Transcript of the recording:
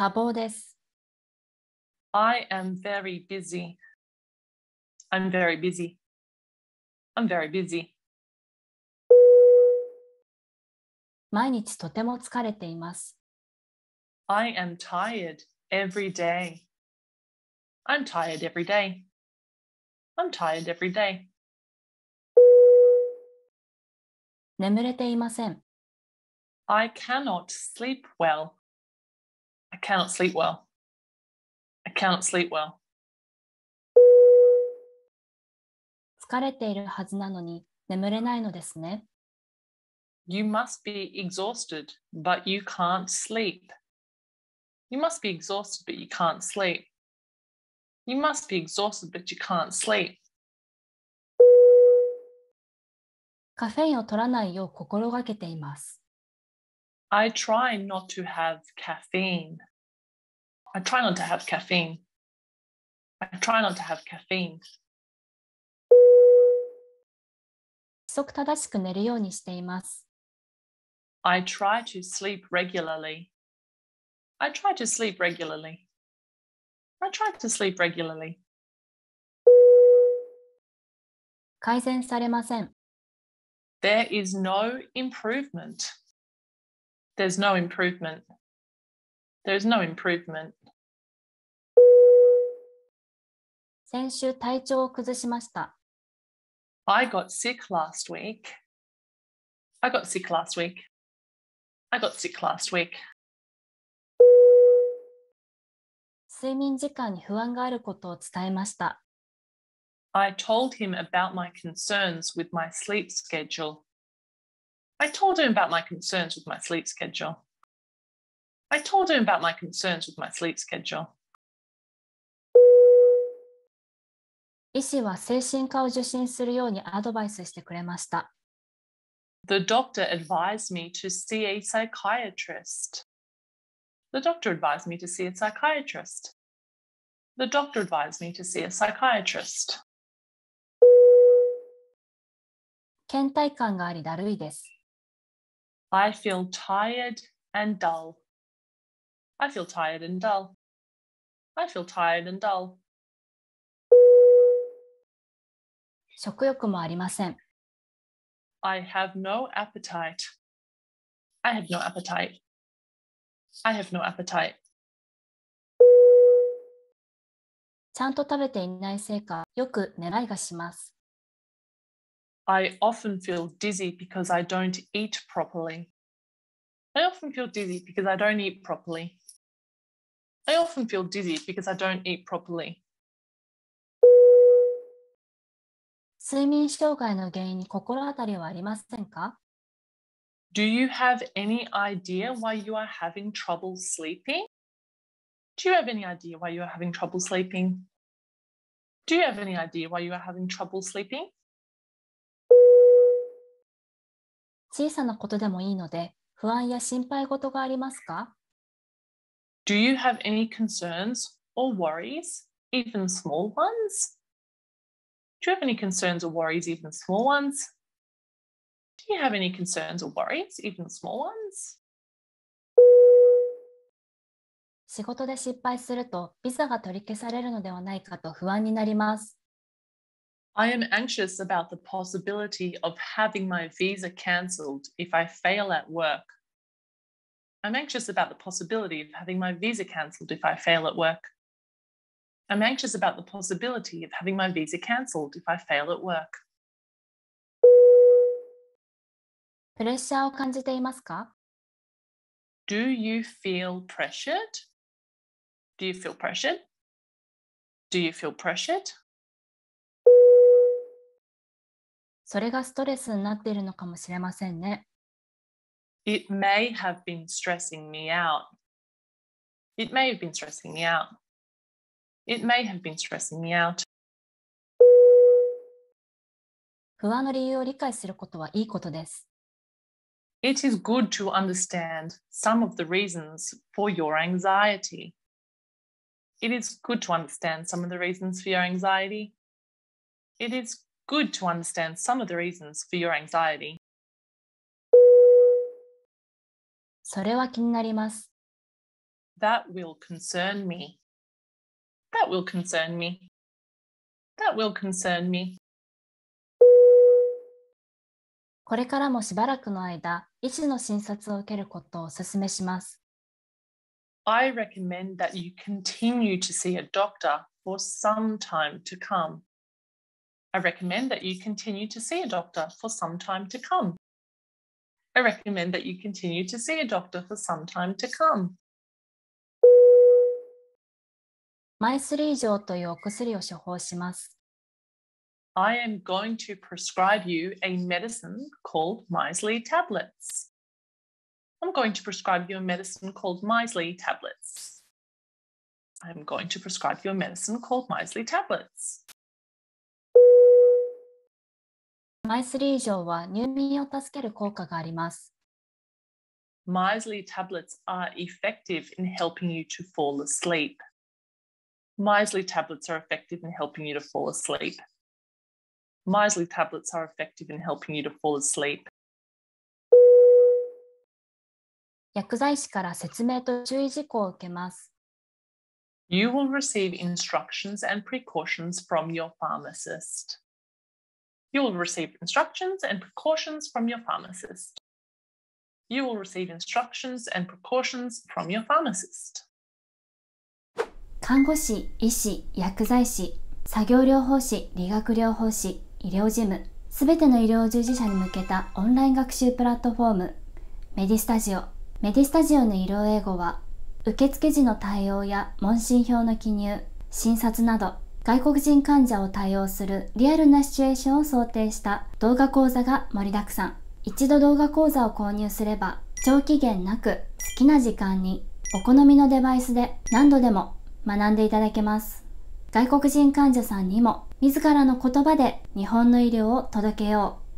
多忙です。I am very busy. I'm very busy. I'm very busy. 毎日とても疲れています。I am tired every day. I'm tired every day. I'm tired every day. 眠れていません。I cannot sleep well. I cannot sleep well. I cannot sleep well. 疲れているはずなのに眠れないのですね。You must be exhausted, but you can't sleep. You must be exhausted, but you can't sleep. You must be exhausted, but you can't sleep. カフェインを取らないよう心がけています。I try not to have caffeine. I try not to have caffeine. I try not to have caffeine. 規則正しく寝るようにしています。I try to sleep regularly. I try to sleep regularly. I try to sleep regularly. 改善されません。There is no improvement. There's no improvement. There's no improvement. 先週体調を崩しました。I got sick last week. I got sick last week. I got sick last week. 睡眠時間に不安があることを伝えました。I told him about my concerns with my sleep schedule. I told him about my concerns with my sleep schedule. I told him about my concerns with my sleep schedule. 医師は精神科を受診するようにアドバイスしてくれました。The doctor advised me to see a psychiatrist. The doctor advised me to see a psychiatrist. The doctor advised me to see a psychiatrist. 倦怠感がありだるいです。I feel tired and dull. I feel tired and dull. I feel tired and dull. 食欲もありません。I have no appetite. I have no appetite. I have no appetite. ちゃんと食べていないせいか、よく狙いがします。I often feel dizzy because I don't eat properly. I often feel dizzy because I don't eat properly. I often feel dizzy because I don't eat properly. 睡眠障害の原因に心当たりはありませんか Do you have any idea why you are having trouble sleeping? Do you have any idea why you are having trouble sleeping? Do you have any idea why you are having trouble sleeping? 小さなことでもいいので、不安や心配事がありますか ?Do you have any concerns or worries, even small ones? Do you have any concerns or worries, even small ones? Do you have any concerns or worries, even small ones? 仕事で失敗するとビザが取り消されるのではないかと不安になります。I am anxious about the possibility of having my visa cancelled if I fail at work. I'm anxious about the possibility of having my visa cancelled if I fail at work. I'm anxious about the possibility of having my visa cancelled if I fail at work. Do you feel pressured? Do you feel pressured? Do you feel pressured? それがストレスになっているのかもしれませんね。It may have been stressing me out. It may have been stressing me out. It may have been stressing me out. 不安の理由を理解することはいいことです。It is good to understand some of the reasons for your anxiety. It is good to understand some of the reasons for your anxiety. It is good to understand some of the reasons for your anxiety. それは気になります。That will concern me. That will concern me. That will concern me. これからもしばらくの間、医師の診察を受けることをお勧めします。I recommend that you continue to see a doctor for some time to come. I recommend that you continue to see a doctor for some time to come. I recommend that you continue to see a doctor for some time to come. I am going to prescribe you a medicine called Misley tablets. I'm going to prescribe you a medicine called Misley tablets. I'm going to prescribe you a medicine called Misley tablets. Misley 錠は入眠を助ける効果があります。Misley tablets are effective in helping you to fall asleep. Misley tablets are effective in helping you to fall asleep. Misley tablets are effective in helping you to fall asleep. 薬剤師から説明と注意事項を受けます。You will receive instructions and precautions from your pharmacist. You will receive instructions and precautions from your pharmacist. You will receive instructions and precautions from your pharmacist. 看護師、医師、薬剤師、作業療法士、理学療法士、医療事務、すべての医療従事者に向けたオンライン学習プラットフォーム、メディスタジオ。メディスタジオの医療英語は、受付時の対応や問診票の記入、診察など、外国人患者を対応するリアルなシチュエーションを想定した動画講座が盛りだくさん一度動画講座を購入すれば長期限なく好きな時間にお好みのデバイスで何度でも学んでいただけます外国人患者さんにも自らの言葉で日本の医療を届けよう